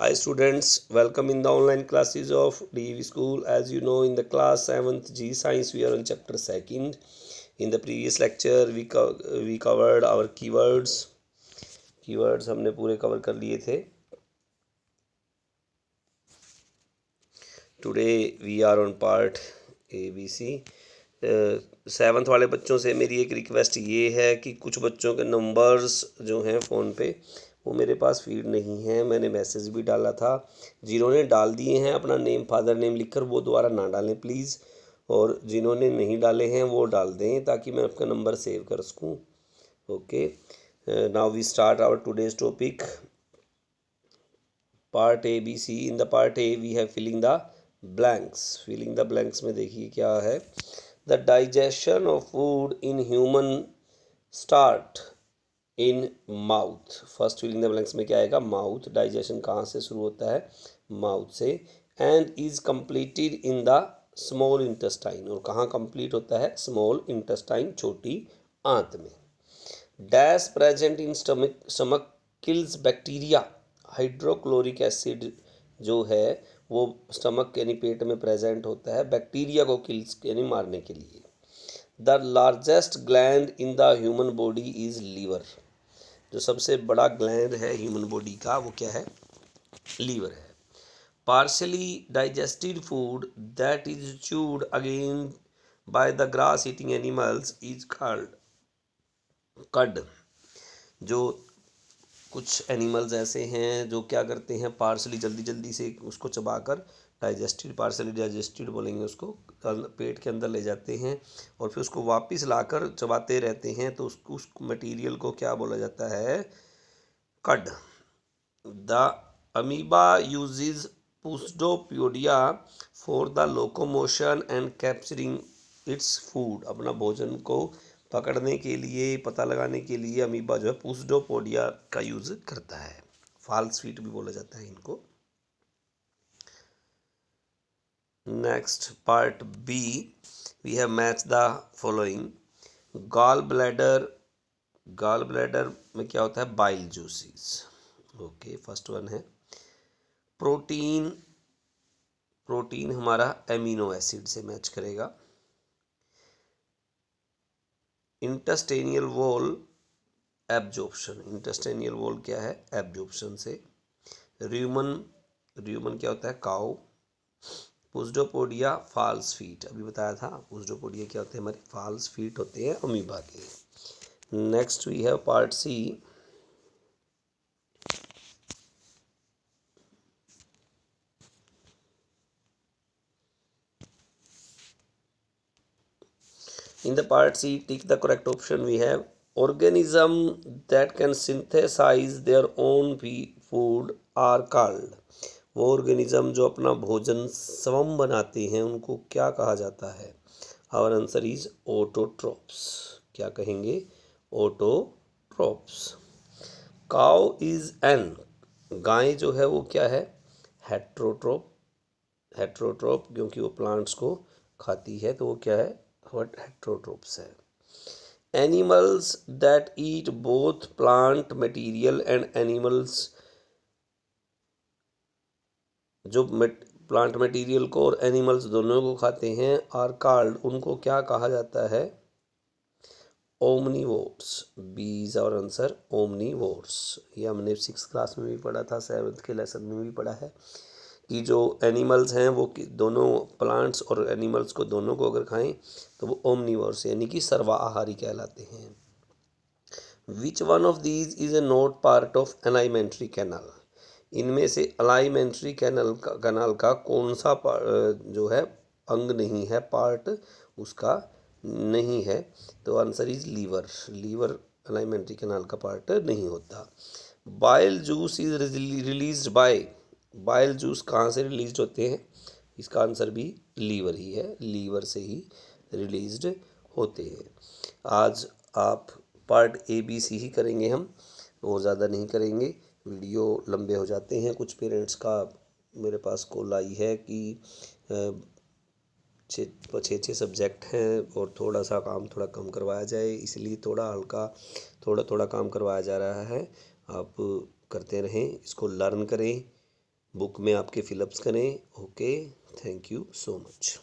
hi students welcome in the online classes of DEV school as you know in the class 7th G science we are on chapter 2nd in the previous lecture we co we covered our keywords keywords हमने पूरे cover कर लिए थे today we are on part ABC seventh uh, वाले बच्चों से मेरी एक रिक्वेस्ट ये है कि कुछ बच्चों के नंबर्स जो हैं फ़ोन पे वो मेरे पास फीड नहीं है मैंने मैसेज भी डाला था जिन्होंने डाल दिए हैं अपना नेम फादर नेम लिखकर वो दोबारा ना डालें प्लीज़ और जिन्होंने नहीं डाले हैं वो डाल दें ताकि मैं आपका नंबर सेव कर सकूँ okay now we start our today's topic part A B C in the part A we have filling the blanks filling the blanks में देखिए क्या है the digestion of food in human start in mouth first filling the blanks में क्या आएगा mouth digestion कहाँ से शुरू होता है माउथ से and is completed in the small intestine और कहाँ कंप्लीट होता है स्मॉल इंटेस्टाइन छोटी आंत में dash present in stomach stomach kills bacteria hydrochloric acid जो है वो स्टमक यानी पेट में प्रेजेंट होता है बैक्टीरिया को किल्स यानी मारने के लिए the largest gland in the human body is liver जो सबसे बड़ा ग्लैंड है ह्यूमन बॉडी का वो क्या है लीवर है partially digested food that is chewed again by the grass eating animals is called cud जो कुछ एनिमल्स ऐसे हैं जो क्या करते हैं पार्सली जल्दी जल्दी से उसको चबाकर डाइजेस्टिड पार्सली डाइजेस्टिड बोलेंगे उसको पेट के अंदर ले जाते हैं और फिर उसको वापस लाकर चबाते रहते हैं तो उस उस मटेरियल को क्या बोला जाता है cud the amoeba uses pseudopodia for the locomotion and capturing its food अपना भोजन को पकड़ने के लिए पता लगाने के लिए अमीबा जो है पुस्डोपोडिया का यूज़ करता है फाल्स फीट भी बोला जाता है इनको next part B we have match the following gall bladder gall bladder में क्या होता है bile juices okay first one है प्रोटीन प्रोटीन हमारा एमिनो एसिड से मैच करेगा intestinal wall absorption intestinal wall क्या है एब्जॉर्प्शन से र्यूमन र्यूमन क्या होता है काउ पुस्डोपोडिया फॉल्स फीट अभी बताया था पुस्डोपोडिया क्या होते हैं हमारे फाल्स फीट होते हैं अमीबा के next we have part C In the part C, tick the correct option we have organism that can synthesize their own food are called. वो ऑर्गेनिज्म जो अपना भोजन स्वयं बनाते हैं उनको क्या कहा जाता है आवर आंसर इज ओटोट्रॉप्स क्या कहेंगे ओटोट्रॉप्स काउ इज एन गाय जो है वो क्या है हेट्रोट्रोप हेट्रोट्रोप क्योंकि वो प्लांट्स को खाती है तो वो क्या है what heterotropes है animals that eat both plant material and animals जो प्लांट मटेरियल को और एनिमल्स दोनों को खाते हैं आर कार्ड उनको क्या कहा जाता है ओमनीवोर्स बीज और आंसर ओमनीवोर्स ये हमने सिक्स क्लास में भी पढ़ा था सेवन्थ के लेसन में भी पढ़ा है कि जो एनिमल्स हैं वो दोनों प्लांट्स और एनिमल्स को दोनों को अगर खाएं तो वो ओमनीवर्स यानी कि सर्वाहारी कहलाते हैं which one of these is a not part of alimentary canal इनमें से अलाइमेंट्री कैनल का कैनल का कौन सा जो है अंग नहीं है पार्ट उसका नहीं है तो answer is liver liver alimentary canal का पार्ट नहीं होता bile juice is release by bile juice कहाँ से रिलीज होते हैं इसका आंसर भी लीवर ही है लीवर से ही रिलीज होते हैं आज आप पार्ट ए बी सी ही करेंगे हम और ज़्यादा नहीं करेंगे वीडियो लंबे हो जाते हैं कुछ पेरेंट्स का मेरे पास कॉल आई है कि छः छः सब्जेक्ट हैं और थोड़ा सा काम थोड़ा कम करवाया जाए इसलिए थोड़ा हल्का थोड़ा थोड़ा काम करवाया जा रहा है आप करते रहें इसको लर्न करें बुक में आपके फिलअप्स करें okay thank you so much